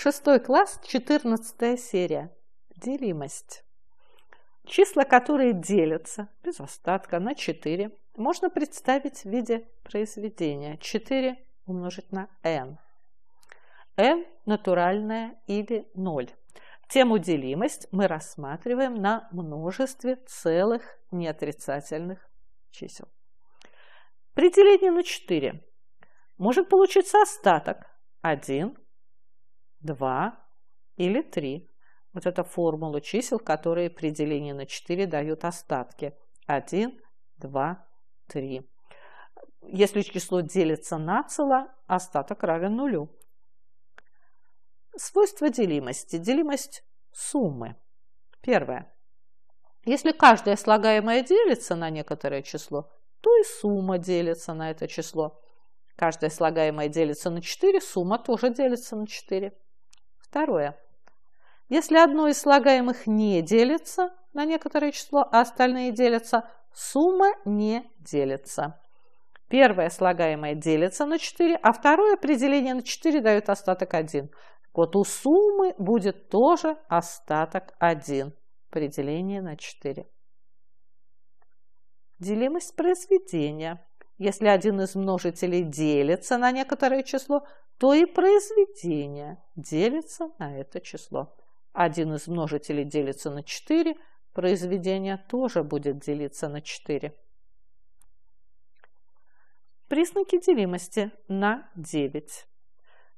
Шестой класс, 14 серия. Делимость. Числа, которые делятся без остатка на 4, можно представить в виде произведения 4 умножить на n. n – натуральное или 0. Тему делимость мы рассматриваем на множестве целых неотрицательных чисел. При делении на 4 может получиться остаток 1 два или три. Вот это формула чисел, которые при делении на 4 дают остатки. 1, 2, 3. Если число делится на цело, остаток равен нулю. Свойства делимости. Делимость суммы. Первое. Если каждое слагаемое делится на некоторое число, то и сумма делится на это число. Каждое слагаемое делится на 4, сумма тоже делится на 4. Второе. Если одно из слагаемых не делится на некоторое число, а остальные делятся, сумма не делится. Первое слагаемое делится на 4, а второе определение на 4 дает остаток 1. Вот у суммы будет тоже остаток 1. Определение на 4. Делимость произведения. Если один из множителей делится на некоторое число, то и произведение делится на это число. Один из множителей делится на 4, произведение тоже будет делиться на 4. Признаки делимости на 9.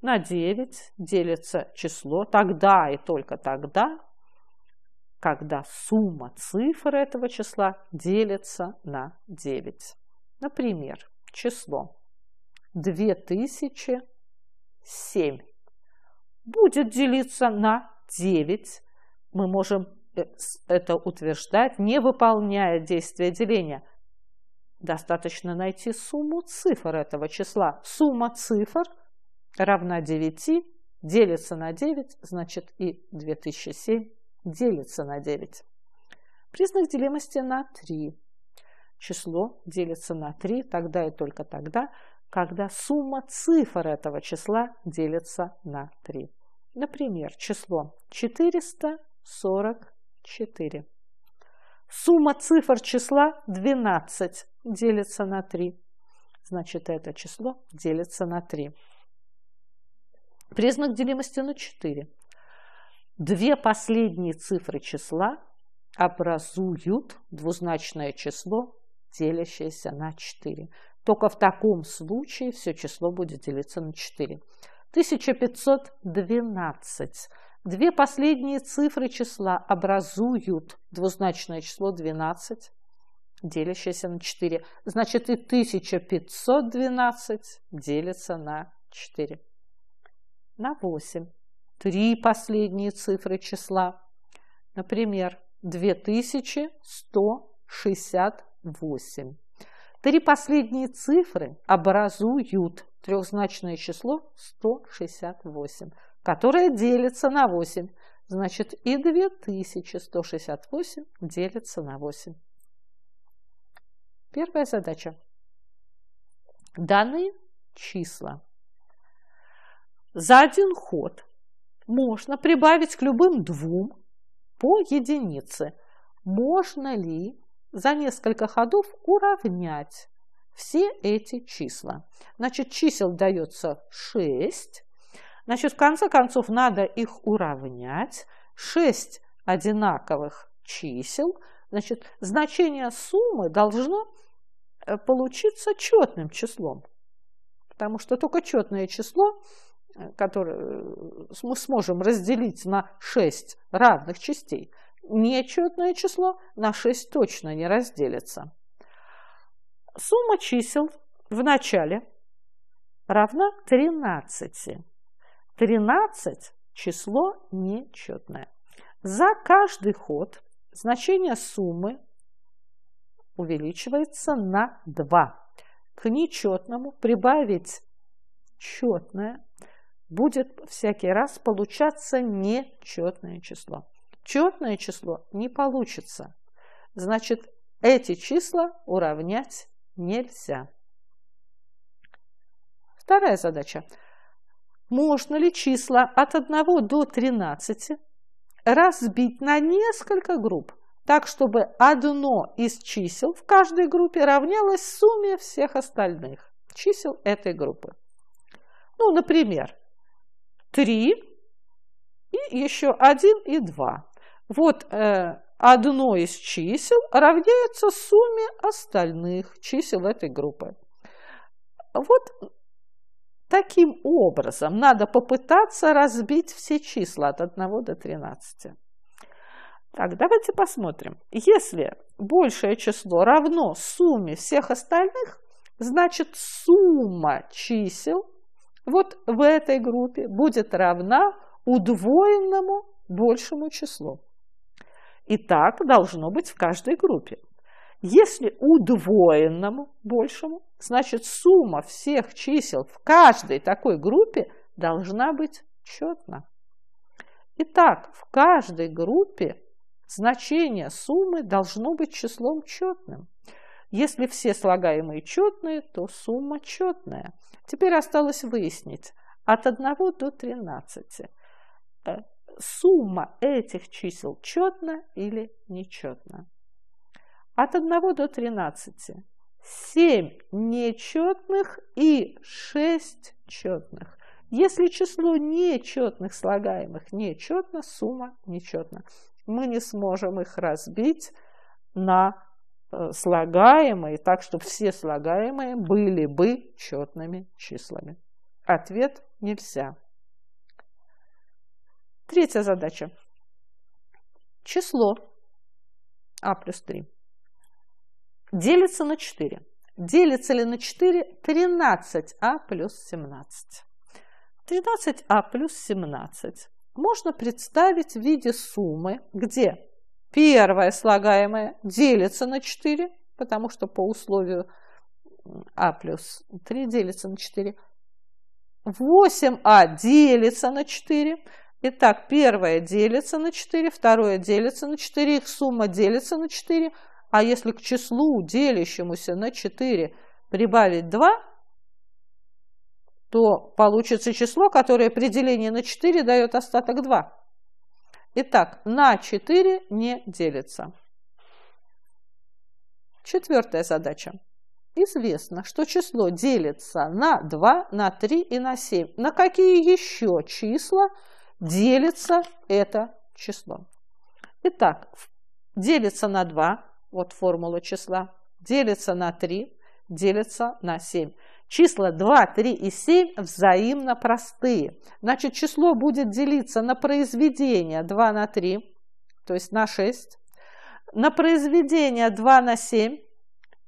На 9 делится число тогда и только тогда, когда сумма цифр этого числа делится на 9. Например, число 2000 7 будет делиться на 9. Мы можем э, это утверждать, не выполняя действие деления. Достаточно найти сумму цифр этого числа. Сумма цифр равна 9, делится на 9, значит и 2007 делится на 9. Признак делимости на 3. Число делится на 3 тогда и только тогда, когда сумма цифр этого числа делится на 3. Например, число 444. Сумма цифр числа 12 делится на 3. Значит, это число делится на 3. Признак делимости на 4. Две последние цифры числа образуют двузначное число, делящееся на 4. Только в таком случае все число будет делиться на 4. 1512. Две последние цифры числа образуют двузначное число 12, делящееся на 4. Значит, и 1512 делится на 4. На 8. Три последние цифры числа. Например, 2168. Три последние цифры образуют трехзначное число 168, которое делится на 8. Значит, и 2168 делится на 8. Первая задача. Данные числа. За один ход можно прибавить к любым двум по единице. Можно ли за несколько ходов уравнять все эти числа. Значит, чисел дается 6. Значит, в конце концов, надо их уравнять. 6 одинаковых чисел. Значит, значение суммы должно э, получиться четным числом. Потому что только четное число, э, которое э, мы сможем разделить на 6 равных частей – нечетное число на 6 точно не разделится. Сумма чисел в начале равна 13. 13 – число нечетное. За каждый ход значение суммы увеличивается на 2. К нечетному прибавить четное будет всякий раз получаться нечетное число четное число не получится. Значит, эти числа уравнять нельзя. Вторая задача. Можно ли числа от 1 до 13 разбить на несколько групп, так, чтобы одно из чисел в каждой группе равнялось сумме всех остальных чисел этой группы? Ну, например, 3 и еще 1 и 2. Вот э, одно из чисел равняется сумме остальных чисел этой группы. Вот таким образом надо попытаться разбить все числа от 1 до 13. Так, давайте посмотрим. Если большее число равно сумме всех остальных, значит сумма чисел вот в этой группе будет равна удвоенному большему числу. И так должно быть в каждой группе. Если удвоенному большему, значит сумма всех чисел в каждой такой группе должна быть четна. Итак, в каждой группе значение суммы должно быть числом четным. Если все слагаемые четные, то сумма четная. Теперь осталось выяснить от 1 до 13 сумма этих чисел четна или нечетна. От 1 до 13. 7 нечетных и 6 четных. Если число нечетных слагаемых нечетно, сумма нечетна. Мы не сможем их разбить на э, слагаемые, так что все слагаемые были бы четными числами. Ответ нельзя. Третья задача. Число а плюс 3 делится на 4. Делится ли на 4 13а плюс 17? 13а плюс 17 можно представить в виде суммы, где первое слагаемое делится на 4, потому что по условию а плюс 3 делится на 4. 8а делится на 4. Итак, первое делится на 4, второе делится на 4, их сумма делится на 4, а если к числу, делящемуся на 4, прибавить 2, то получится число, которое при делении на 4 дает остаток 2. Итак, на 4 не делится. Четвертая задача. Известно, что число делится на 2, на 3 и на 7. На какие еще числа делится это число. Итак, делится на 2, вот формула числа, делится на 3, делится на 7. Числа 2, 3 и 7 взаимно простые. Значит, число будет делиться на произведение 2 на 3, то есть на 6, на произведение 2 на 7,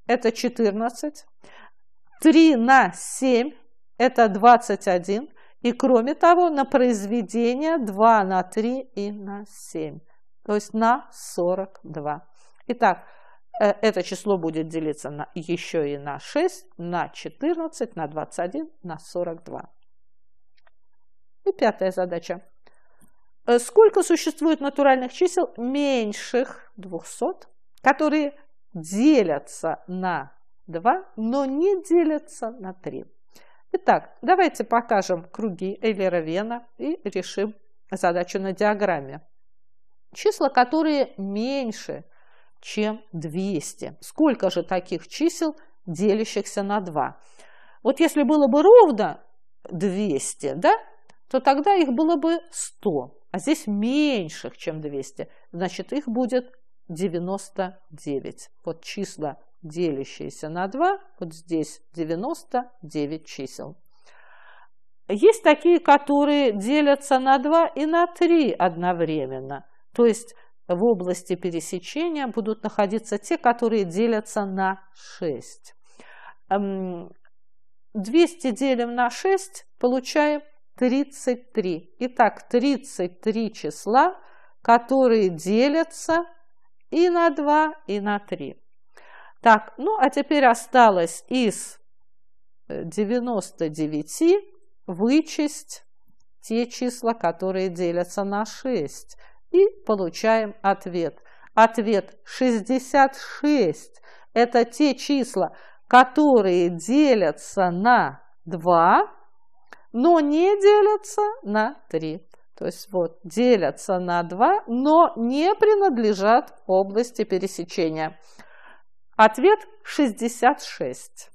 это 14, 3 на 7, это 21, и кроме того, на произведение 2 на 3 и на 7, то есть на 42. Итак, э, это число будет делиться на, еще и на 6, на 14, на 21, на 42. И пятая задача. Э, сколько существует натуральных чисел меньших 200, которые делятся на 2, но не делятся на 3? Итак, давайте покажем круги Эйлера Вена и решим задачу на диаграмме. Числа, которые меньше, чем 200. Сколько же таких чисел, делящихся на 2? Вот если было бы ровно 200, да, то тогда их было бы 100. А здесь меньших, чем 200, значит, их будет 99. Вот числа делящиеся на 2, вот здесь 99 чисел. Есть такие, которые делятся на 2 и на 3 одновременно. То есть в области пересечения будут находиться те, которые делятся на 6. 200 эм, делим на 6, получаем 33. Итак, 33 числа, которые делятся и на 2, и на 3. Так, ну а теперь осталось из 99 э, вычесть те числа, которые делятся на 6. И получаем ответ. Ответ 66 – это те числа, которые делятся на 2, но не делятся на 3. То есть вот делятся на 2, но не принадлежат области пересечения. Ответ 66.